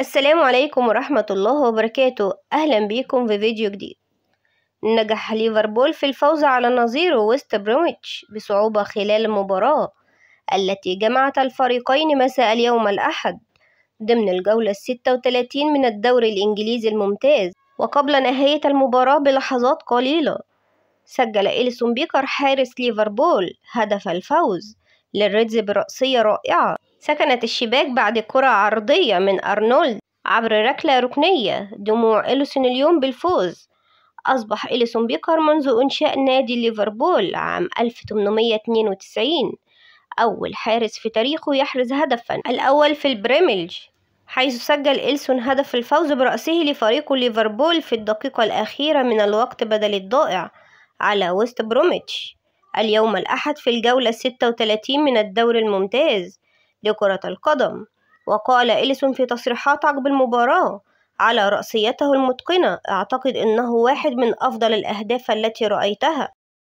السلام عليكم ورحمة الله وبركاته أهلا بيكم في فيديو جديد نجح ليفربول في الفوز على نظيره ويست بروميتش بصعوبة خلال المباراة التي جمعت الفريقين مساء اليوم الأحد ضمن الجولة الستة وتلاتين من الدوري الإنجليزي الممتاز وقبل نهاية المباراة بلحظات قليلة سجل إليسون بيكر حارس ليفربول هدف الفوز للريدز برأسية رائعة سكنت الشباك بعد كرة عرضية من أرنولد عبر ركلة ركنية دموع إليسون اليوم بالفوز أصبح إليسون بيكر منذ إنشاء نادي ليفربول عام 1892 أول حارس في تاريخه يحرز هدفا الأول في البريميلج حيث سجل إلسون هدف الفوز برأسه لفريق ليفربول في الدقيقة الأخيرة من الوقت بدل الضائع على ويست بروميتش اليوم الأحد في الجولة 36 من الدور الممتاز لكرة القدم وقال إليسون في تصريحات عقب المباراة على رأسيته المتقنة أعتقد أنه واحد من أفضل الأهداف التي رأيتها